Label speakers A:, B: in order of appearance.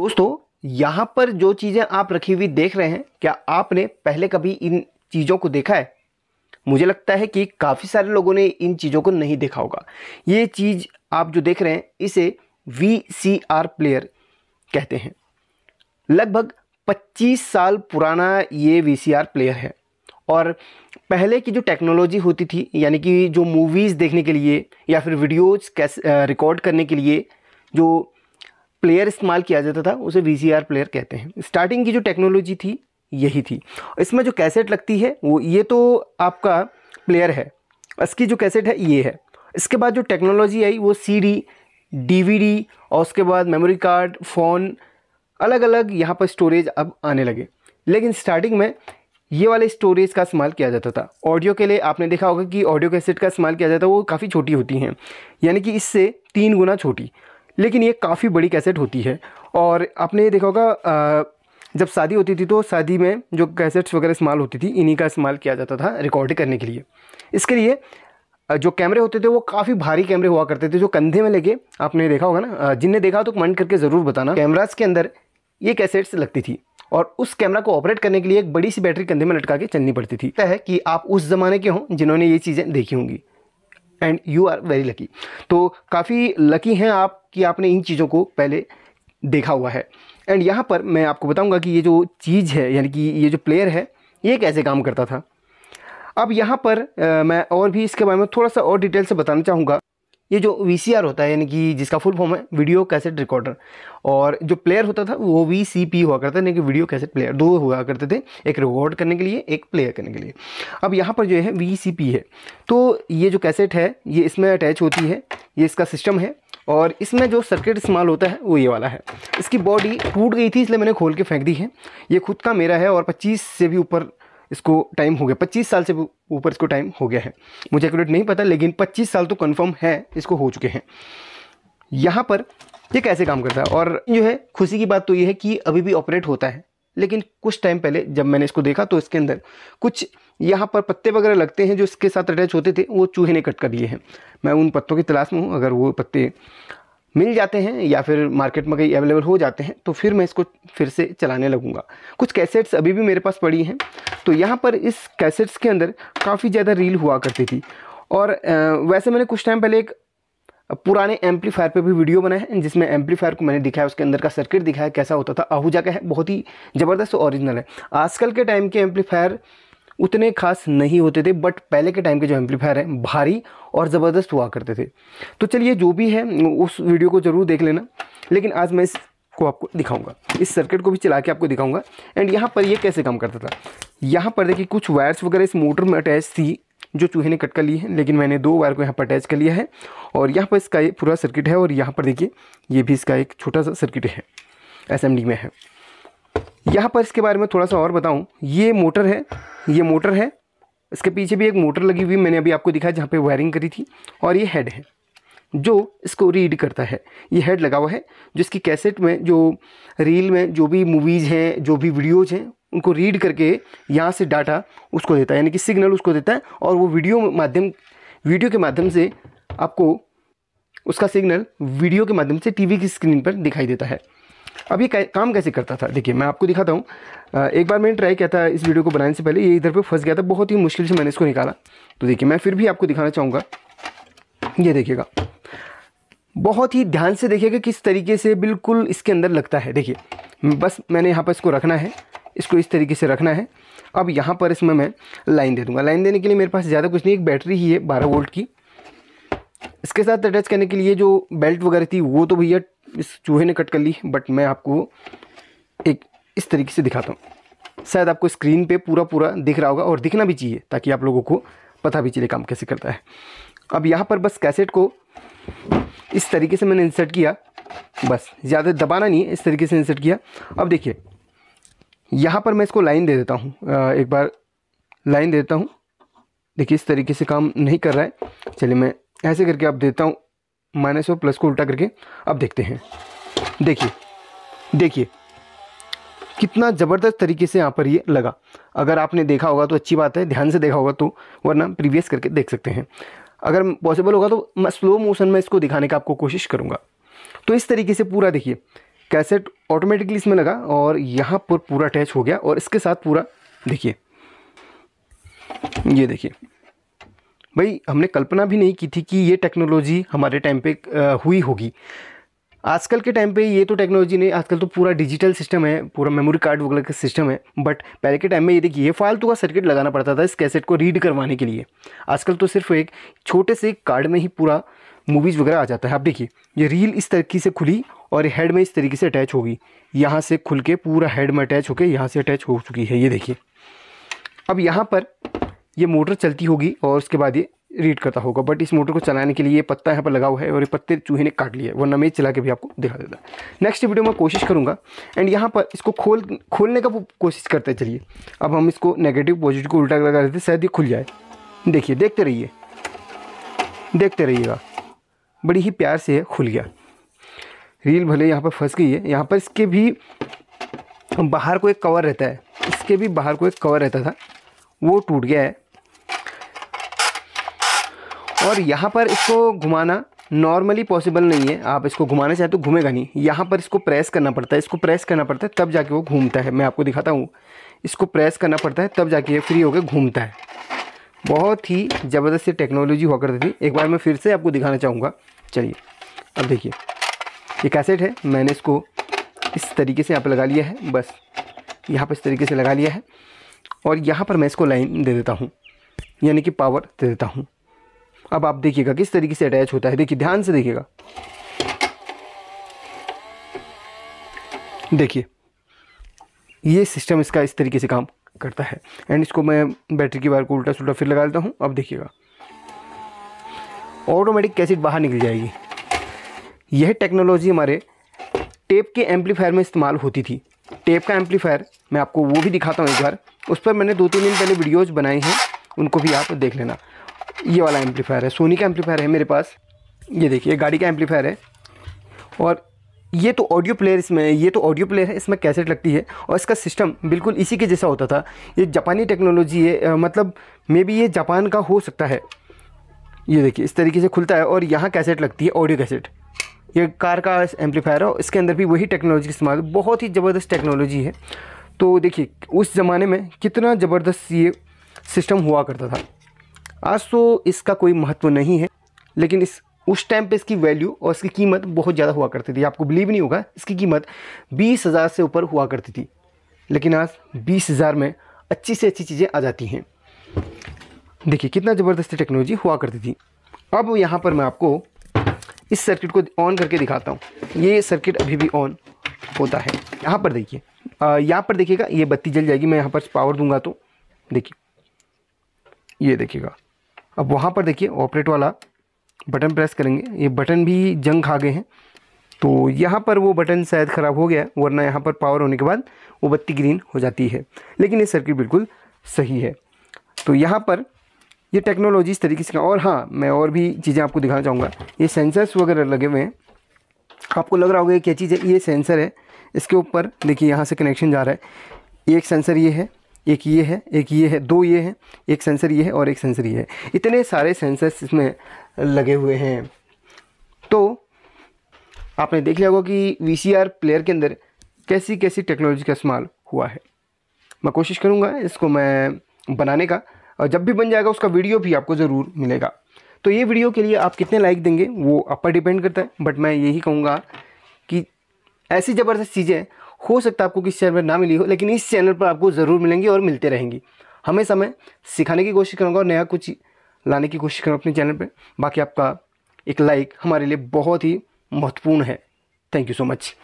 A: दोस्तों यहाँ पर जो चीज़ें आप रखी हुई देख रहे हैं क्या आपने पहले कभी इन चीज़ों को देखा है मुझे लगता है कि काफ़ी सारे लोगों ने इन चीज़ों को नहीं देखा होगा ये चीज़ आप जो देख रहे हैं इसे वी सी आर प्लेयर कहते हैं लगभग 25 साल पुराना ये वी सी आर प्लेयर है और पहले की जो टेक्नोलॉजी होती थी यानी कि जो मूवीज़ देखने के लिए या फिर वीडियोज़ कैसे रिकॉर्ड करने के लिए जो प्लेयर इस्तेमाल किया जाता था उसे वी प्लेयर कहते हैं स्टार्टिंग की जो टेक्नोलॉजी थी यही थी इसमें जो कैसेट लगती है वो ये तो आपका प्लेयर है इसकी जो कैसेट है ये है इसके बाद जो टेक्नोलॉजी आई वो सी डी डीवीडी और उसके बाद मेमोरी कार्ड फ़ोन अलग अलग यहाँ पर स्टोरेज अब आने लगे लेकिन स्टार्टिंग में ये वाले स्टोरेज का इस्तेमाल किया जाता था ऑडियो के लिए आपने देखा होगा कि ऑडियो कैसेट का इस्तेमाल किया जाता है वो काफ़ी छोटी होती हैं यानी कि इससे तीन गुना छोटी लेकिन ये काफ़ी बड़ी कैसेट होती है और आपने ये देखा होगा जब शादी होती थी तो शादी में जो कैसेट्स वगैरह इस्तेमाल होती थी इन्हीं का इस्तेमाल किया जाता था रिकॉर्ड करने के लिए इसके लिए जो कैमरे होते थे वो काफ़ी भारी कैमरे हुआ करते थे जो कंधे में लेके आपने देखा होगा ना जिनने देखा तो कमेंट करके ज़रूर बताना कैमराज के अंदर ये कैसेट्स लगती थी और उस कैमरा को ऑपरेट करने के लिए एक बड़ी सी बैटरी कंधे में लटका के चलनी पड़ती थी है कि आप उस ज़माने के हों जिन्होंने ये चीज़ें देखी होंगी and you are very lucky तो काफ़ी लकी हैं आप कि आपने इन चीज़ों को पहले देखा हुआ है एंड यहाँ पर मैं आपको बताऊँगा कि ये जो चीज़ है यानी कि ये जो प्लेयर है ये कैसे काम करता था अब यहाँ पर आ, मैं और भी इसके बारे में थोड़ा सा और डिटेल से बताना चाहूँगा ये जो वी होता है यानी कि जिसका फुल फॉर्म है वीडियो कैसेट रिकॉर्डर और जो प्लेयर होता था वो वी सी पी हुआ करता था यानी कि वीडियो कैसेट प्लेयर दो हुआ करते थे एक रिकॉर्ड करने के लिए एक प्लेयर करने के लिए अब यहाँ पर जो है वी सी पी है तो ये जो कैसेट है ये इसमें अटैच होती है ये इसका सिस्टम है और इसमें जो सर्किट इस्तेमाल होता है वो ये वाला है इसकी बॉडी टूट गई थी इसलिए मैंने खोल के फेंक दी है ये खुद का मेरा है और 25 से भी ऊपर इसको टाइम हो गया पच्चीस साल से ऊपर इसको टाइम हो गया है मुझे एक्यूरेट नहीं पता लेकिन पच्चीस साल तो कन्फर्म है इसको हो चुके हैं यहाँ पर ये कैसे काम करता है और जो है खुशी की बात तो ये है कि अभी भी ऑपरेट होता है लेकिन कुछ टाइम पहले जब मैंने इसको देखा तो इसके अंदर कुछ यहाँ पर पत्ते वगैरह लगते हैं जो इसके साथ अटैच होते थे वो चूहे ने कट कर दिए हैं मैं उन पत्तों की तलाश में हूँ अगर वो पत्ते मिल जाते हैं या फिर मार्केट में कहीं अवेलेबल हो जाते हैं तो फिर मैं इसको फिर से चलाने लगूंगा कुछ कैसेट्स अभी भी मेरे पास पड़ी हैं तो यहाँ पर इस कैसेट्स के अंदर काफ़ी ज़्यादा रील हुआ करती थी और वैसे मैंने कुछ टाइम पहले एक पुराने एम्पलीफायर पे भी वीडियो बनाया है जिसमें एम्पलीफायर को मैंने दिखाया उसके अंदर का सर्किट दिखाया कैसा होता था आहूजा का है बहुत ही ज़बरदस्त ओरिजिनल है आजकल के टाइम के एम्पलीफायर उतने खास नहीं होते थे बट पहले के टाइम के जो एम्पलीफायर हैं भारी और ज़बरदस्त हुआ करते थे तो चलिए जो भी है उस वीडियो को ज़रूर देख लेना लेकिन आज मैं इसको आपको दिखाऊंगा इस सर्किट को भी चला के आपको दिखाऊंगा एंड यहाँ पर ये कैसे काम करता था यहाँ पर देखिए कुछ वायर्स वगैरह इस मोटर में अटैच थी जो चूहे ने कट कर ली है लेकिन मैंने दो वायर को यहाँ पर अटैच कर लिया है और यहाँ पर इसका ये पूरा सर्किट है और यहाँ पर देखिए ये भी इसका एक छोटा सा सर्किट है एस में है यहाँ पर इसके बारे में थोड़ा सा और बताऊँ ये मोटर है ये मोटर है इसके पीछे भी एक मोटर लगी हुई मैंने अभी आपको दिखाया जहाँ पे वायरिंग करी थी और ये हेड है जो इसको रीड करता है ये हेड लगा हुआ है जिसकी कैसेट में जो रील में जो भी मूवीज़ हैं जो भी वीडियोज़ हैं उनको रीड करके यहाँ से डाटा उसको देता है यानी कि सिग्नल उसको देता है और वो वीडियो माध्यम वीडियो के माध्यम से आपको उसका सिग्नल वीडियो के माध्यम से टीवी की स्क्रीन पर दिखाई देता है अब ये काम कैसे करता था देखिए मैं आपको दिखाता हूँ एक बार मैंने ट्राई किया था इस वीडियो को बनाने से पहले ये इधर पे फंस गया था बहुत ही मुश्किल से मैंने इसको निकाला तो देखिए मैं फिर भी आपको दिखाना चाहूँगा ये देखिएगा बहुत ही ध्यान से देखिएगा किस तरीके से बिल्कुल इसके अंदर लगता है देखिए बस मैंने यहाँ पर इसको रखना है इसको इस तरीके से रखना है अब यहाँ पर इसमें मैं लाइन दे दूँगा लाइन देने के लिए मेरे पास ज़्यादा कुछ नहीं एक बैटरी ही है बारह वोल्ट की इसके साथ अटैच करने के लिए जो बेल्ट वगैरह थी वो तो भैया इस चूहे ने कट कर ली बट मैं आपको एक इस तरीके से दिखाता हूँ शायद आपको स्क्रीन पे पूरा पूरा दिख रहा होगा और दिखना भी चाहिए ताकि आप लोगों को पता भी चले काम कैसे करता है अब यहाँ पर बस कैसेट को इस तरीके से मैंने इंसर्ट किया बस ज़्यादा दबाना नहीं है इस तरीके से इंसर्ट किया अब देखिए यहाँ पर मैं इसको लाइन दे देता हूँ एक बार लाइन दे देता हूँ देखिए इस तरीके से काम नहीं कर रहा है चलिए मैं ऐसे करके आप देता हूँ माइनस और प्लस को उल्टा करके अब देखते हैं देखिए देखिए कितना ज़बरदस्त तरीके से यहाँ पर ये लगा अगर आपने देखा होगा तो अच्छी बात है ध्यान से देखा होगा तो वरना प्रीवियस करके देख सकते हैं अगर पॉसिबल होगा तो मैं स्लो मोशन में इसको दिखाने का आपको कोशिश करूँगा तो इस तरीके से पूरा देखिए कैसेट ऑटोमेटिकली इसमें लगा और यहाँ पर पूरा अटैच हो गया और इसके साथ पूरा देखिए ये देखिए भाई हमने कल्पना भी नहीं की थी कि ये टेक्नोलॉजी हमारे टाइम पे हुई होगी आजकल के टाइम पे ये तो टेक्नोलॉजी नहीं आजकल तो पूरा डिजिटल सिस्टम है पूरा मेमोरी कार्ड वगैरह का सिस्टम है बट पहले के टाइम में ये देखिए ये फालतू का सर्किट लगाना पड़ता था इस कैसेट को रीड करवाने के लिए आजकल तो सिर्फ एक छोटे से कार्ड में ही पूरा मूवीज़ वगैरह आ जाता है आप देखिए ये रील इस तरीके से खुली और हेड में इस तरीके से अटैच होगी यहाँ से खुल के पूरा हेड में अटैच होकर यहाँ से अटैच हो चुकी है ये देखिए अब यहाँ पर ये मोटर चलती होगी और उसके बाद ये रीड करता होगा बट इस मोटर को चलाने के लिए ये पत्ता यहाँ पर लगा हुआ है और ये पत्ते चूहे ने काट लिया है वरना मैं चला के भी आपको दिखा देता नेक्स्ट वीडियो में कोशिश करूँगा एंड यहाँ पर इसको खोल खोलने का कोशिश करते चलिए अब हम इसको नेगेटिव पॉजिटिव को उल्टा लगा देते शायद ये खुल जाए देखिए देखते रहिए देखते रहिएगा बड़ी ही प्यार से खुल गया रील भले यहाँ पर फंस गई है यहाँ पर इसके भी बाहर को एक कवर रहता है इसके भी बाहर को एक कवर रहता था वो टूट गया है और यहाँ पर इसको घुमाना नॉर्मली पॉसिबल नहीं है आप इसको घुमाना चाहें तो घूमेगा नहीं यहाँ पर इसको प्रेस करना पड़ता है इसको प्रेस करना पड़ता है तब जाके वो घूमता है मैं आपको दिखाता हूँ इसको प्रेस करना पड़ता है तब जाके ये फ्री होकर घूमता है बहुत ही ज़बरदस्त से टेक्नोलॉजी हुआ करती थी एक बार मैं फिर से आपको दिखाना चाहूँगा चलिए अब देखिए ये कैसेट है मैंने इसको इस तरीके से यहाँ लगा लिया है बस यहाँ पर इस तरीके से लगा लिया है और यहाँ पर मैं इसको लाइन दे देता हूँ यानी कि पावर दे देता हूँ अब आप देखिएगा किस तरीके से अटैच होता है देखिए ध्यान से देखिएगा देखिए ये सिस्टम इसका इस तरीके से काम करता है एंड इसको मैं बैटरी की बार को उल्टा सुल्टा फिर लगा देता हूँ अब देखिएगा ऑटोमेटिक कैसेट बाहर निकल जाएगी यह टेक्नोलॉजी हमारे टेप के एम्पलीफायर में इस्तेमाल होती थी टेप का एम्पलीफायर मैं आपको वो भी दिखाता हूँ एक बार उस पर मैंने दो तीन दिन पहले वीडियोज़ बनाई हैं उनको भी आप देख लेना ये वाला एम्पलीफायर है सोनी का एम्पलीफायर है मेरे पास ये देखिए गाड़ी का एम्पलीफायर है और ये तो ऑडियो प्लेयर इसमें ये तो ऑडियो प्लेयर है इसमें कैसेट लगती है और इसका सिस्टम बिल्कुल इसी के जैसा होता था ये जापानी टेक्नोलॉजी है मतलब मे बी ये जापान का हो सकता है ये देखिए इस तरीके से खुलता है और यहाँ कैसेट लगती है ऑडियो कैसेट ये कार का एम्पलीफायर है और इसके अंदर भी वही टेक्नोलॉजी इस्तेमाल बहुत ही ज़बरदस्त टेक्नोलॉजी है तो देखिए उस ज़माने में कितना ज़बरदस्त ये सिस्टम हुआ करता था आज तो इसका कोई महत्व नहीं है लेकिन इस उस टाइम पे इसकी वैल्यू और इसकी कीमत बहुत ज़्यादा हुआ करती थी आपको बिलीव नहीं होगा इसकी कीमत बीस हज़ार से ऊपर हुआ करती थी लेकिन आज बीस हज़ार में अच्छी से अच्छी चीज़ें आ जाती हैं देखिए कितना ज़बरदस्ती टेक्नोलॉजी हुआ करती थी अब यहाँ पर मैं आपको इस सर्किट को ऑन करके दिखाता हूँ ये सर्किट अभी भी ऑन होता है यहाँ पर देखिए यहाँ पर देखिएगा ये बत्ती जल जाएगी मैं यहाँ पर पावर दूंगा तो देखिए ये देखिएगा अब वहाँ पर देखिए ऑपरेट वाला बटन प्रेस करेंगे ये बटन भी जंग खा गए हैं तो यहाँ पर वो बटन शायद ख़राब हो गया वरना यहाँ पर पावर होने के बाद वो बत्ती ग्रीन हो जाती है लेकिन ये सर्किट बिल्कुल सही है तो यहाँ पर ये टेक्नोलॉजी इस तरीके से और हाँ मैं और भी चीज़ें आपको दिखाना चाहूँगा ये सेंसर्स वगैरह लगे हुए हैं आपको लग रहा होगा क्या चीज़ है ये सेंसर है इसके ऊपर देखिए यहाँ से कनेक्शन जा रहा है एक सेंसर ये है एक ये है एक ये है दो ये है एक सेंसर ये है और एक सेंसर ये है इतने सारे सेंसर्स इसमें लगे हुए हैं तो आपने देख लिया होगा कि वी प्लेयर के अंदर कैसी कैसी टेक्नोलॉजी का इस्तेमाल हुआ है मैं कोशिश करूँगा इसको मैं बनाने का और जब भी बन जाएगा उसका वीडियो भी आपको ज़रूर मिलेगा तो ये वीडियो के लिए आप कितने लाइक देंगे वो आप पर डिपेंड करता है बट मैं यही कहूँगा कि ऐसी ज़बरदस्त चीज़ें हो सकता है आपको किसी चैनल पर ना मिली हो लेकिन इस चैनल पर आपको ज़रूर मिलेंगी और मिलते रहेंगी हमेशा मैं सिखाने की कोशिश करूँगा और नया कुछ लाने की कोशिश करूँ अपने चैनल पर बाकी आपका एक लाइक हमारे लिए बहुत ही महत्वपूर्ण है थैंक यू सो मच